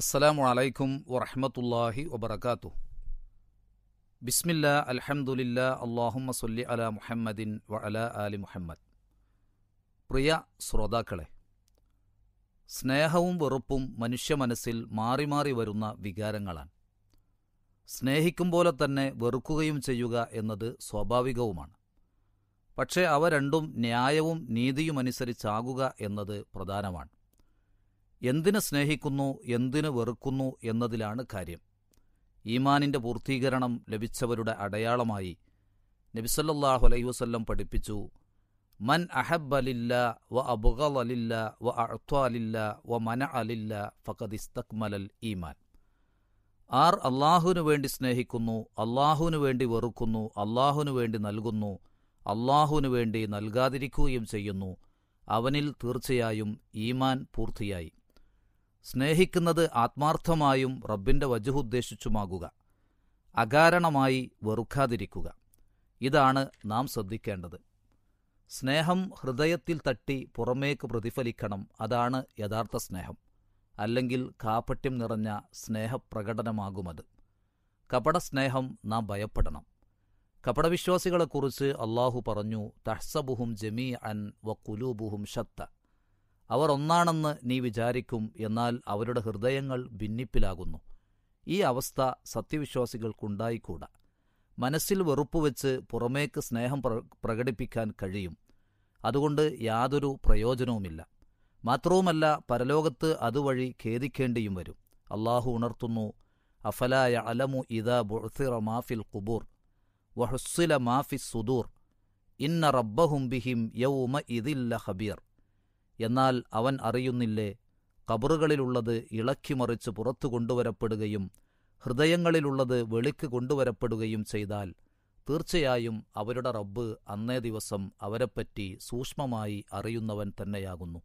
അസ്സലാമു അലൈക്കും വറഹമത്തല്ലാഹി വബർക്കാത്തു ബിസ്മില്ല അലഹമുല്ല അള്ളാഹുമ്മ സൊല്ലി അല മുഹമ്മദിൻ വ അല അലി മുഹമ്മദ് പ്രിയ ശ്രോതാക്കളെ സ്നേഹവും വെറുപ്പും മനുഷ്യ മനസ്സിൽ മാറി മാറി വരുന്ന വികാരങ്ങളാണ് സ്നേഹിക്കും പോലെ തന്നെ വെറുക്കുകയും ചെയ്യുക എന്നത് സ്വാഭാവികവുമാണ് പക്ഷേ അവ രണ്ടും ന്യായവും നീതിയുമനുസരിച്ചാകുക എന്നത് പ്രധാനമാണ് എന്തിനെ സ്നേഹിക്കുന്നു എന്തിനു വെറുക്കുന്നു എന്നതിലാണ് കാര്യം ഈമാനിൻ്റെ പൂർത്തീകരണം ലഭിച്ചവരുടെ അടയാളമായി നബിസല്ലാഹു അലൈഹി വസ്ല്ലം പഠിപ്പിച്ചു മൻ അലില്ല വ അലില്ല വ അർത്വാലില്ല വ മന അലില്ല ഫക്കദിസ്തക്മലൽ ഈമാൻ ആർ അള്ളാഹുവിനു വേണ്ടി സ്നേഹിക്കുന്നു അള്ളാഹുവിനു വേണ്ടി വെറുക്കുന്നു അള്ളാഹുവിനു വേണ്ടി നൽകുന്നു അള്ളാഹുവിനു വേണ്ടി നൽകാതിരിക്കുകയും ചെയ്യുന്നു അവനിൽ തീർച്ചയായും ഈമാൻ പൂർത്തിയായി സ്നേഹിക്കുന്നത് ആത്മാർത്ഥമായും റബ്ബിൻ്റെ വജുഹുദ്ദേശിച്ചുമാകുക അകാരണമായി വെറുക്കാതിരിക്കുക ഇതാണ് നാം ശ്രദ്ധിക്കേണ്ടത് സ്നേഹം ഹൃദയത്തിൽ തട്ടി പുറമേക്ക് പ്രതിഫലിക്കണം അതാണ് യഥാർത്ഥ സ്നേഹം അല്ലെങ്കിൽ കാപട്യം നിറഞ്ഞ സ്നേഹപ്രകടനമാകുമത് കപടസ്നേഹം നാം ഭയപ്പെടണം കപടവിശ്വാസികളെക്കുറിച്ച് അള്ളാഹു പറഞ്ഞു തഹ്സബുഹും ജമീ അൻ വ കുലൂബുഹും ഷത്ത അവർ ഒന്നാണെന്ന് നീ വിചാരിക്കും എന്നാൽ അവരുടെ ഹൃദയങ്ങൾ ഭിന്നിപ്പിലാകുന്നു ഈ അവസ്ഥ സത്യവിശ്വാസികൾക്കുണ്ടായിക്കൂടാ മനസ്സിൽ വെറുപ്പ് വെച്ച് പുറമേക്ക് സ്നേഹം പ്രകടിപ്പിക്കാൻ കഴിയും അതുകൊണ്ട് യാതൊരു പ്രയോജനവുമില്ല മാത്രവുമല്ല പരലോകത്ത് അതുവഴി ഖേദിക്കേണ്ടിയും വരും അള്ളാഹു ഉണർത്തുന്നു അഫലായ അലമു ഇദ ബുഴ്സിറ മാഫിൽ കുബൂർ വഹുസ്സില മാഫി സുദൂർ ഇന്ന റബ്ബഹും ബിഹിം യൗമ ഇതില്ല ഹബീർ എന്നാൽ അവൻ അറിയുന്നില്ലേ കബറുകളിലുള്ളത് ഇളക്കിമറിച്ച് പുറത്തു കൊണ്ടുവരപ്പെടുകയും ഹൃദയങ്ങളിലുള്ളത് വെളിക്ക് കൊണ്ടുവരപ്പെടുകയും ചെയ്താൽ തീർച്ചയായും അവരുടെ റബ്ബ് അന്നേ ദിവസം അവരെപ്പറ്റി സൂക്ഷ്മമായി അറിയുന്നവൻ തന്നെയാകുന്നു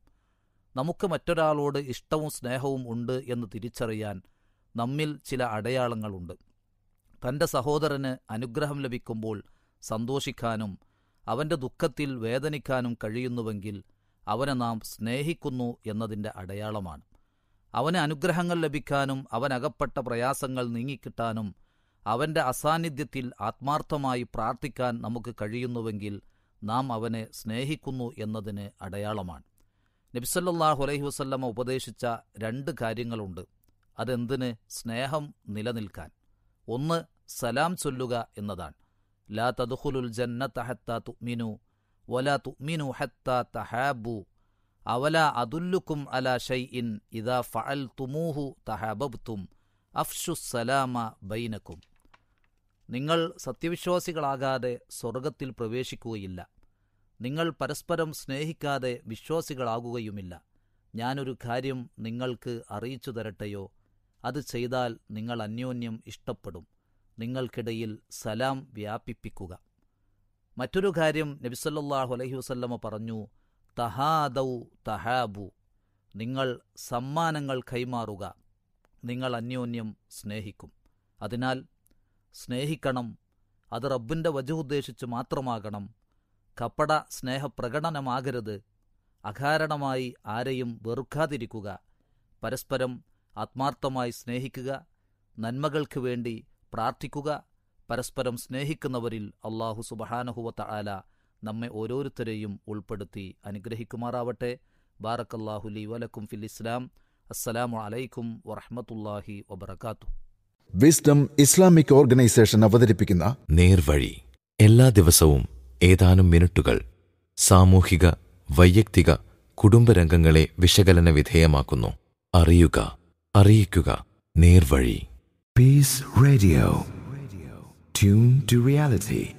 നമുക്ക് മറ്റൊരാളോട് ഇഷ്ടവും സ്നേഹവും ഉണ്ട് എന്ന് തിരിച്ചറിയാൻ നമ്മിൽ ചില അടയാളങ്ങളുണ്ട് തൻ്റെ സഹോദരന് അനുഗ്രഹം ലഭിക്കുമ്പോൾ സന്തോഷിക്കാനും അവൻ്റെ ദുഃഖത്തിൽ വേദനിക്കാനും കഴിയുന്നുവെങ്കിൽ അവനെ നാം സ്നേഹിക്കുന്നു എന്നതിൻ്റെ അടയാളമാണ് അവന് അനുഗ്രഹങ്ങൾ ലഭിക്കാനും അവനകപ്പെട്ട പ്രയാസങ്ങൾ നീങ്ങിക്കിട്ടാനും അവൻ്റെ അസാന്നിധ്യത്തിൽ ആത്മാർത്ഥമായി പ്രാർത്ഥിക്കാൻ നമുക്ക് കഴിയുന്നുവെങ്കിൽ നാം അവനെ സ്നേഹിക്കുന്നു എന്നതിന് അടയാളമാണ് നബിസല്ലാഹു അലൈഹി വസ്ല്ലമ്മ ഉപദേശിച്ച രണ്ട് കാര്യങ്ങളുണ്ട് അതെന്തിന് സ്നേഹം നിലനിൽക്കാൻ ഒന്ന് സലാം ചൊല്ലുക എന്നതാണ് ലാ തദുഹുലുൽ ജന്ന തഹത്ത തുമിനു വല തുമിനു ഹത്ത തഹാബു അവല അതുല്ലുക്കും അല ഷൈ ഇൻ ഫഅൽ തുമൂഹു തഹാബബ്തും ബൈനക്കും നിങ്ങൾ സത്യവിശ്വാസികളാകാതെ സ്വർഗത്തിൽ പ്രവേശിക്കുകയില്ല നിങ്ങൾ പരസ്പരം സ്നേഹിക്കാതെ വിശ്വാസികളാകുകയുമില്ല ഞാനൊരു കാര്യം നിങ്ങൾക്ക് അറിയിച്ചു തരട്ടെയോ അത് ചെയ്താൽ നിങ്ങൾ അന്യോന്യം ഇഷ്ടപ്പെടും നിങ്ങൾക്കിടയിൽ സലാം വ്യാപിപ്പിക്കുക മറ്റൊരു കാര്യം നബിസല്ലാഹു അലഹി വസ്ല്ലമ പറഞ്ഞു തഹാദൗ തഹാബു നിങ്ങൾ സമ്മാനങ്ങൾ കൈമാറുക നിങ്ങൾ അന്യോന്യം സ്നേഹിക്കും അതിനാൽ സ്നേഹിക്കണം അത് റബ്ബിൻ്റെ വജു ഉദ്ദേശിച്ച് മാത്രമാകണം കപ്പട സ്നേഹപ്രകടനമാകരുത് അകാരണമായി ആരെയും വെറുക്കാതിരിക്കുക പരസ്പരം ആത്മാർത്ഥമായി സ്നേഹിക്കുക നന്മകൾക്ക് വേണ്ടി പ്രാർത്ഥിക്കുക പരസ്പരം സ്നേഹിക്കുന്നവരിൽ അള്ളാഹു സുബഹാനഹുവത്ത ആല നമ്മെ ഓരോരുത്തരെയും ഉൾപ്പെടുത്തി അനുഗ്രഹിക്കുമാറാവട്ടെ ബാറക്കല്ലാഹു ലി വലക്കും ഫിൽ ഇസ്ലാം അസ്സലാമു അലൈക്കും വറഹമത്തല്ലാഹി വബർക്കാത്തു വിസ്ഡം ഇസ്ലാമിക് ഓർഗനൈസേഷൻ അവതരിപ്പിക്കുന്ന നേർവഴി എല്ലാ ദിവസവും ഏതാനും മിനിറ്റുകൾ സാമൂഹിക വൈയക്തിക കുടുംബരംഗങ്ങളെ വിശകലന വിധേയമാക്കുന്നു അറിയുക അറിയിക്കുക നേർവഴി Peace Radio tuned to reality.